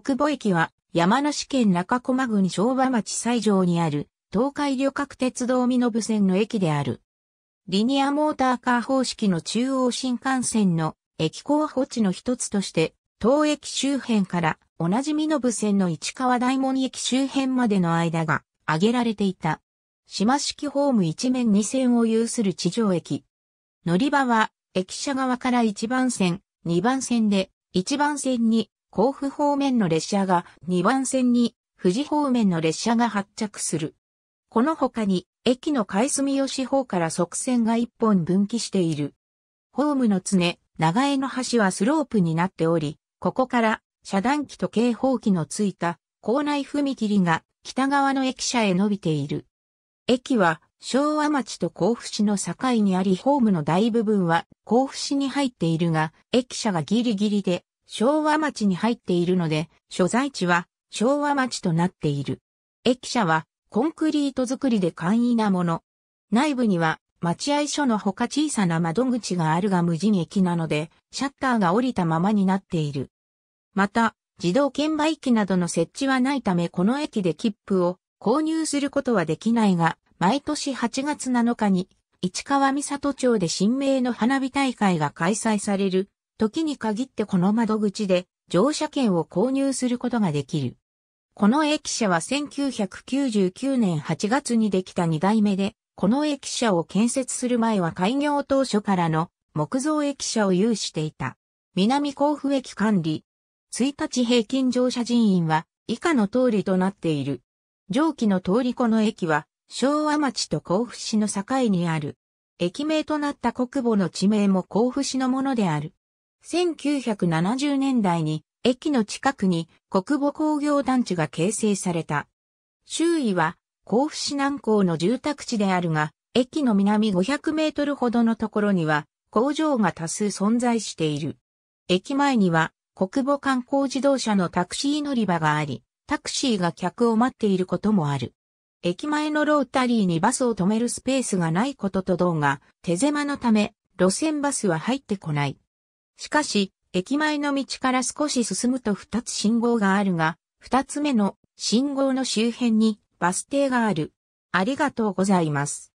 国母駅は山梨県中駒郡昭和町西条にある東海旅客鉄道身延線の駅である。リニアモーターカー方式の中央新幹線の駅候補地の一つとして、当駅周辺から同じ身延線の市川大門駅周辺までの間が挙げられていた。島式ホーム一面二線を有する地上駅。乗り場は駅舎側から一番線、二番線で、一番線に甲府方面の列車が2番線に富士方面の列車が発着する。この他に駅の海住吉方から側線が1本分岐している。ホームの常、長江の橋はスロープになっており、ここから遮断機と警報機のついた校内踏切が北側の駅舎へ伸びている。駅は昭和町と甲府市の境にありホームの大部分は甲府市に入っているが、駅舎がギリギリで昭和町に入っているので、所在地は昭和町となっている。駅舎はコンクリート造りで簡易なもの。内部には待合所のほか小さな窓口があるが無人駅なので、シャッターが降りたままになっている。また、自動券売機などの設置はないためこの駅で切符を購入することはできないが、毎年8月7日に市川三里町で新名の花火大会が開催される時に限ってこの窓口で乗車券を購入することができる。この駅舎は1999年8月にできた2代目で、この駅舎を建設する前は開業当初からの木造駅舎を有していた。南甲府駅管理。1日平均乗車人員は以下の通りとなっている。上記の通りこの駅は昭和町と甲府市の境にある。駅名となった国母の地名も甲府市のものである。1970年代に駅の近くに国母工業団地が形成された。周囲は甲府市南港の住宅地であるが、駅の南500メートルほどのところには工場が多数存在している。駅前には国母観光自動車のタクシー乗り場があり、タクシーが客を待っていることもある。駅前のロータリーにバスを止めるスペースがないことと同が、手狭のため、路線バスは入ってこない。しかし、駅前の道から少し進むと2つ信号があるが、2つ目の信号の周辺にバス停がある。ありがとうございます。